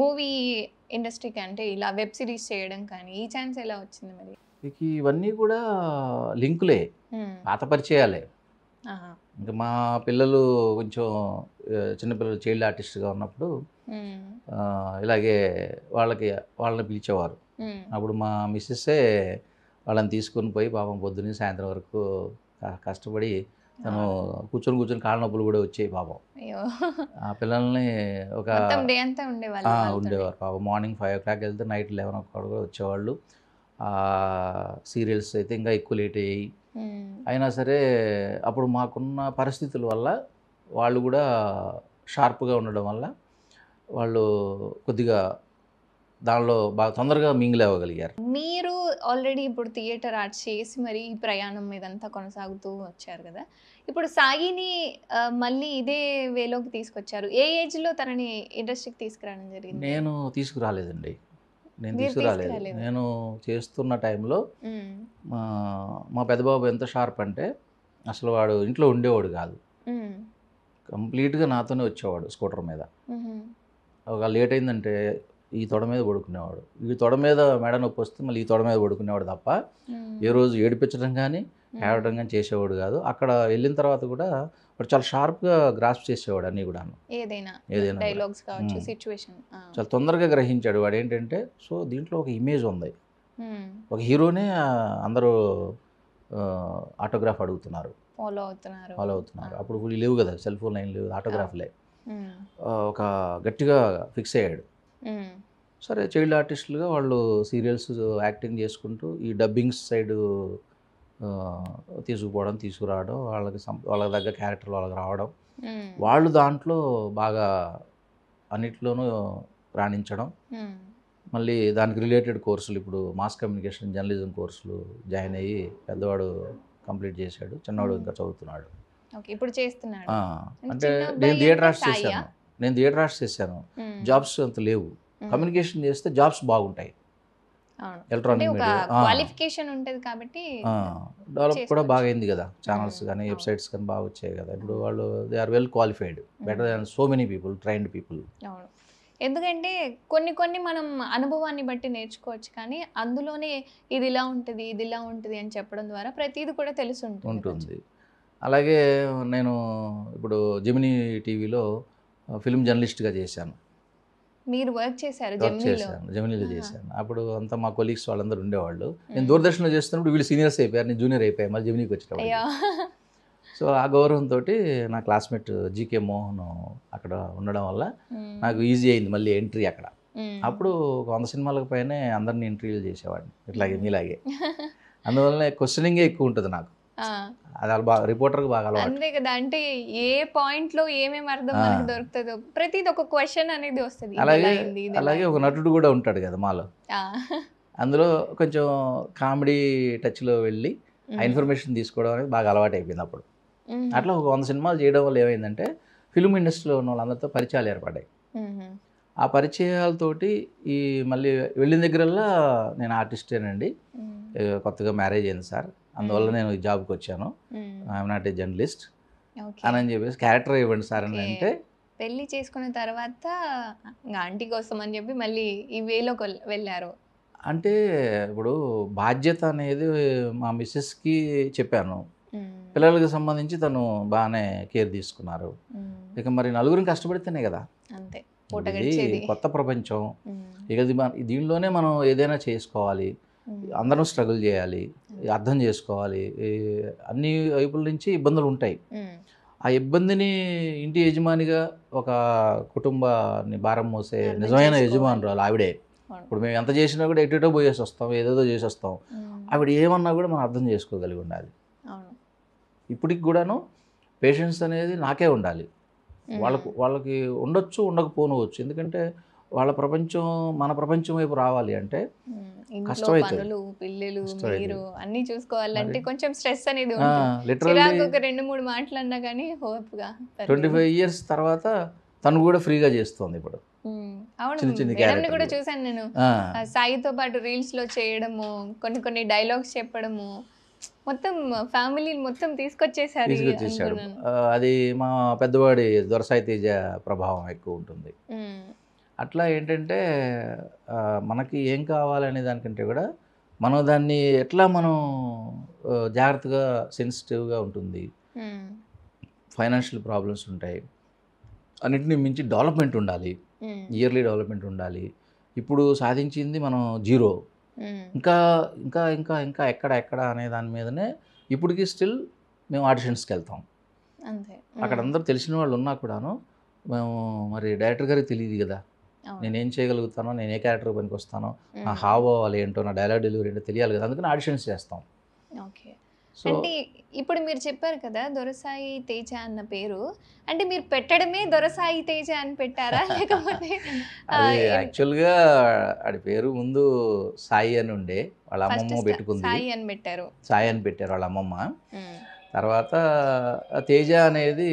movie ఇండస్ట్రీకి అంటే ఇలా వెబ్ సిరీస్ చేయడం కానీ ఈ ఛాన్స్ ఎలా వచ్చింది మరి మీకు ఇవన్నీ కూడా లింకులే పాత పరిచయాలే ఇంకా మా పిల్లలు కొంచెం చిన్నపిల్లలు చైల్డ్ ఆర్టిస్ట్గా ఉన్నప్పుడు ఇలాగే వాళ్ళకి వాళ్ళని పిలిచేవారు అప్పుడు మా మిస్సెస్సే వాళ్ళని తీసుకొని పోయి పాపం పొద్దున్నే సాయంత్రం వరకు కష్టపడి తను కూర్చొని కూర్చొని కాళ్ళనొప్పులు కూడా వచ్చాయి పాపం ఆ పిల్లల్ని ఒక ఉండేవారు పాపం మార్నింగ్ ఫైవ్ ఓ క్లాక్ వెళ్తే నైట్ లెవెన్ ఓ క్లాక్ కూడా వచ్చేవాళ్ళు సీరియల్స్ అయితే ఇంకా ఎక్కువ లేట్ అయ్యాయి అయినా సరే అప్పుడు మాకున్న పరిస్థితుల వల్ల వాళ్ళు కూడా షార్ప్గా ఉండడం వల్ల వాళ్ళు కొద్దిగా దానిలో బాగా తొందరగా మింగిల్ అవ్వగలిగారు మీరు ఆల్రెడీ ఇప్పుడు థియేటర్ ఆర్ట్స్ చేసి మరి ఈ ప్రయాణం మీదంతా కొనసాగుతూ వచ్చారు కదా ఇప్పుడు సాయిని మళ్ళీ ఇదే వేలోకి తీసుకొచ్చారు ఏ ఏజ్లో తనని ఇండస్ట్రీకి తీసుకురావడం జరిగింది నేను తీసుకురాలేదండి నేను తీసుకురాలేదు నేను చేస్తున్న టైంలో మా పెద్దబాబు ఎంత షార్ప్ అంటే అసలు వాడు ఇంట్లో ఉండేవాడు కాదు కంప్లీట్గా నాతోనే వచ్చేవాడు స్కూటర్ మీద ఒక లేట్ అయిందంటే ఈ తొడ మీద పడుకునేవాడు ఈ తొడ మీద మెడ నొప్పి వస్తే మళ్ళీ ఈ తొడ మీద పడుకునేవాడు తప్ప ఏ రోజు ఏడిపించడం కానీ ఏడవడం కానీ చేసేవాడు కాదు అక్కడ వెళ్ళిన తర్వాత కూడా వాడు చాలా షార్ప్గా గ్రాస్ప్ చేసేవాడు అన్నీ కూడా ఏదైనా చాలా తొందరగా గ్రహించాడు వాడు ఏంటంటే సో దీంట్లో ఒక ఇమేజ్ ఉంది ఒక హీరోనే అందరూ ఆటోగ్రాఫ్ అడుగుతున్నారు ఫాలో అవుతున్నారు ఫాలో అవుతున్నారు అప్పుడు లేవు కదా సెల్ ఫోన్ లైన్ లేవు ఆటోగ్రాఫ్లే ఒక గట్టిగా ఫిక్స్ అయ్యాడు సరే చైల్డ్ ఆర్టిస్టులుగా వాళ్ళు సీరియల్స్ యాక్టింగ్ చేసుకుంటూ ఈ డబ్బింగ్స్ సైడ్ తీసుకుపోవడం తీసుకురావడం వాళ్ళకి వాళ్ళకి తగ్గ క్యారెక్టర్ వాళ్ళకి రావడం వాళ్ళు దాంట్లో బాగా అన్నిట్లోనూ రాణించడం మళ్ళీ దానికి రిలేటెడ్ కోర్సులు ఇప్పుడు మాస్ కమ్యూనికేషన్ జర్నలిజం కోర్సులు జాయిన్ అయ్యి పెద్దవాడు కంప్లీట్ చేశాడు చిన్నవాడు ఇంకా చదువుతున్నాడు ఇప్పుడు అంటే నేను థియేటర్ ఆర్ట్స్ చేశాను నేను థియేటర్ ఆర్ట్స్ చేశాను జాబ్స్ అంత లేవు కమ్యూనికేషన్ చేస్తే జాబ్స్ బాగుంటాయి ఎలక్ట్రానిక్ క్వాలిఫికేషన్ ఉంటుంది కాబట్టి డెవలప్ కూడా బాగా అయింది కదా ఛానల్స్ కానీ వెబ్సైట్స్ కానీ బాగా వచ్చాయి కదా ఇప్పుడు వాళ్ళు they are well qualified better than so many people trained people ఎందుకంటే కొన్ని కొన్ని మనం అనుభవాన్ని బట్టి నేర్చుకోవచ్చు కానీ అందులోనే ఇది ఇలా ఉంటుంది ఇది ఇలా ఉంటుంది అని చెప్పడం ద్వారా ప్రతిది కూడా తెలిసి ఉంటుంది అలాగే నేను ఇప్పుడు జిమినీ టీవీలో ఫిల్మ్ జర్నలిస్ట్గా చేశాను మీరు వర్క్ చేశారు చేశాను జమినీలో చేశాను అప్పుడు అంతా మా కొలీగ్స్ వాళ్ళందరూ ఉండేవాళ్ళు నేను దూరదర్శన్లో చేస్తున్నప్పుడు వీళ్ళు సీనియర్స్ అయిపోయారు నేను జూనియర్ అయిపోయాను మళ్ళీ జమినీకి వచ్చేటప్పుడు సో ఆ గౌరవంతో నా క్లాస్మేట్ జీకే మోహన్ అక్కడ ఉండడం వల్ల నాకు ఈజీ అయింది మళ్ళీ ఎంట్రీ అక్కడ అప్పుడు వంద సినిమాలకు పైన అందరినీ ఇంటర్వ్యూలు చేసేవాడిని ఇట్లాగే మీలాగే అందువల్ల క్వశ్చనింగే ఎక్కువ ఉంటుంది నాకు అది బాగా రిపోర్టర్కి బాగా అంతే కదా అంటే ఏ పాయింట్లో ఏమేమి అర్థం దొరుకుతుందో ప్రతిది ఒక క్వశ్చన్ అనేది వస్తుంది అలాగే అలాగే ఒక నటుడు కూడా ఉంటాడు కదా మాలో అందులో కొంచెం కామెడీ టచ్లో వెళ్ళి ఆ ఇన్ఫర్మేషన్ తీసుకోవడం అనేది బాగా అలవాటు అయిపోయింది అప్పుడు అట్లా ఒక వంద సినిమాలు చేయడం వల్ల ఏమైందంటే ఫిల్మ్ ఇండస్ట్రీలో ఉన్న వాళ్ళందరితో పరిచయాలు ఏర్పడ్డాయి ఆ పరిచయాలతోటి ఈ మళ్ళీ వెళ్ళిన దగ్గరల్లా నేను ఆర్టిస్టేనండి కొత్తగా మ్యారేజ్ అయింది సార్ అందువల్ల నేను ఈ జాబ్కి వచ్చాను ఐఎమ్ నాట్ ఏ జర్నలిస్ట్ అని అని చెప్పేసి క్యారెక్టర్ ఇవ్వండి సార్ అని అంటే పెళ్లి చేసుకున్న తర్వాత ఆంటీ కోసం అని చెప్పి మళ్ళీ ఈ వేలోకి వెళ్ళారు అంటే ఇప్పుడు బాధ్యత అనేది మా మిస్సెస్కి చెప్పాను పిల్లలకి సంబంధించి తను బాగానే కేర్ తీసుకున్నారు ఇక మరి నలుగురిని కష్టపడితేనే కదా అంతే కొత్త ప్రపంచం ఇక దీనిలోనే మనం ఏదైనా చేసుకోవాలి అందరం స్ట్రగుల్ చేయాలి అర్థం చేసుకోవాలి అన్ని వైపుల నుంచి ఇబ్బందులు ఉంటాయి ఆ ఇబ్బందిని ఇంటి యజమానిగా ఒక కుటుంబాన్ని భారం మోసే నిజమైన యజమానురాలు ఆవిడే ఇప్పుడు మేము ఎంత చేసినా కూడా ఎటుటో పోయేసి వస్తాం ఏదేదో చేసి వస్తాం ఆవిడ ఏమన్నా కూడా మనం అర్థం చేసుకోగలిగి ఉండాలి ఇప్పటికి కూడాను పేషెన్స్ అనేది నాకే ఉండాలి వాళ్ళకు వాళ్ళకి ఉండొచ్చు ఉండకపోనవచ్చు ఎందుకంటే వాళ్ళ ప్రపంచం మన ప్రపంచం వైపు రావాలి అంటే పిల్లలు మీరు అన్ని కొంచెం స్ట్రెస్ అనేది రెండు మూడు కానీ ట్వంటీ ఫైవ్ ఇయర్స్ తర్వాత తను కూడా ఫ్రీగా చేస్తుంది ఇప్పుడు చూసాను నేను సాయితో పాటు రీల్స్ లో చేయడము కొన్ని కొన్ని డైలాగ్స్ చెప్పడము మొత్తం ఫ్యామిలీ మొత్తం తీసుకొచ్చేసారు అది మా పెద్దవాడి దొరసాయి తేజ ప్రభావం ఎక్కువ ఉంటుంది అట్లా ఏంటంటే మనకి ఏం కావాలనే దానికంటే కూడా మనం దాన్ని ఎట్లా మనం జాగ్రత్తగా సెన్సిటివ్గా ఉంటుంది ఫైనాన్షియల్ ప్రాబ్లమ్స్ ఉంటాయి అన్నిటిని మించి డెవలప్మెంట్ ఉండాలి ఇయర్లీ డెవలప్మెంట్ ఉండాలి ఇప్పుడు సాధించింది మనం జీరో ఇంకా ఇంకా ఇంకా ఇంకా ఎక్కడ ఎక్కడ అనే దాని మీదనే ఇప్పటికీ స్టిల్ మేము ఆడిషన్స్కి వెళ్తాం అక్కడ అందరూ తెలిసిన వాళ్ళు ఉన్నా కూడాను మేము మరి డైరెక్టర్ గారికి తెలియదు కదా నేనేం చేయగలుగుతానో నేను ఏ క్యారెక్టర్ పనికి వస్తాను నా హావ్ అవ్వాలి ఏంటో నా డైలాగ్ డెలివరీ ఏంటో తెలియాలి కదా అందుకని ఆడిషన్స్ చేస్తాం ఓకే అంటే ఇప్పుడు మీరు చెప్పారు కదా దొరసాయి తేజ అన్న పేరు అంటే మీరు పెట్టడమే దొరసాయి తేజ అని పెట్టారా లేకపోతే యాక్చువల్గా ఆడి పేరు ముందు సాయి అని ఉండే వాళ్ళ అమ్మమ్మ పెట్టుకుంది సాయి అని పెట్టారు సాయి అని పెట్టారు వాళ్ళ అమ్మమ్మ తర్వాత తేజ అనేది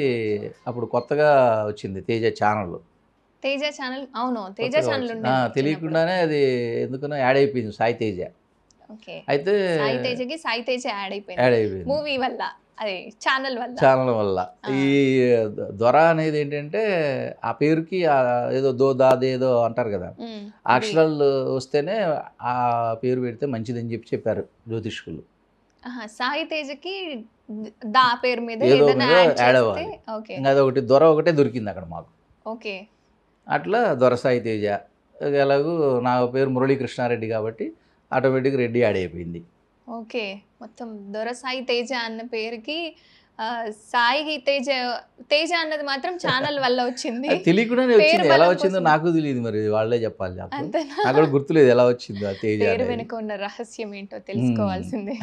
అప్పుడు కొత్తగా వచ్చింది తేజ ఛానల్ తేజ ఛానల్ అవును తేజ ఛానల్ తెలియకుండానే అది ఎందుకనో యాడ్ అయిపోయింది సాయి తేజ అయితే సాయి తేజకి సాయి తేజ యాడ్ అయిపోయింది మూవీ వల్ల అదే ఛానల్ వల్ల ఛానల్ వల్ల ఈ దొర అనేది ఏంటంటే ఆ పేరుకి ఏదో దో దాదేదో అంటారు కదా అక్షరాలు వస్తేనే ఆ పేరు పెడితే మంచిదని చెప్పి చెప్పారు జ్యోతిష్కులు సాయి తేజకి దా పేరు మీద ఏదో యాడ్ అవ్వాలి ఇంకా అదొకటి దొర ఒకటే దొరికింది అక్కడ మాకు ఓకే అట్లా దొరసాయి తేజ ఎలాగూ నా పేరు మురళీకృష్ణారెడ్డి కాబట్టి ఆటోమేటిక్ రెడ్డి యాడ్ అయిపోయింది ఓకే మొత్తం దొరసాయి తేజ అన్న పేరుకి సాయి తేజ తేజ అన్నది మాత్రం ఛానల్ వల్ల వచ్చింది తెలియకుండానే వచ్చింది ఎలా వచ్చిందో నాకు తెలియదు మరి వాళ్ళే చెప్పాలి నాకు గుర్తులేదు ఎలా వచ్చిందో తేజ వెనుక ఉన్న రహస్యం ఏంటో తెలుసుకోవాల్సిందే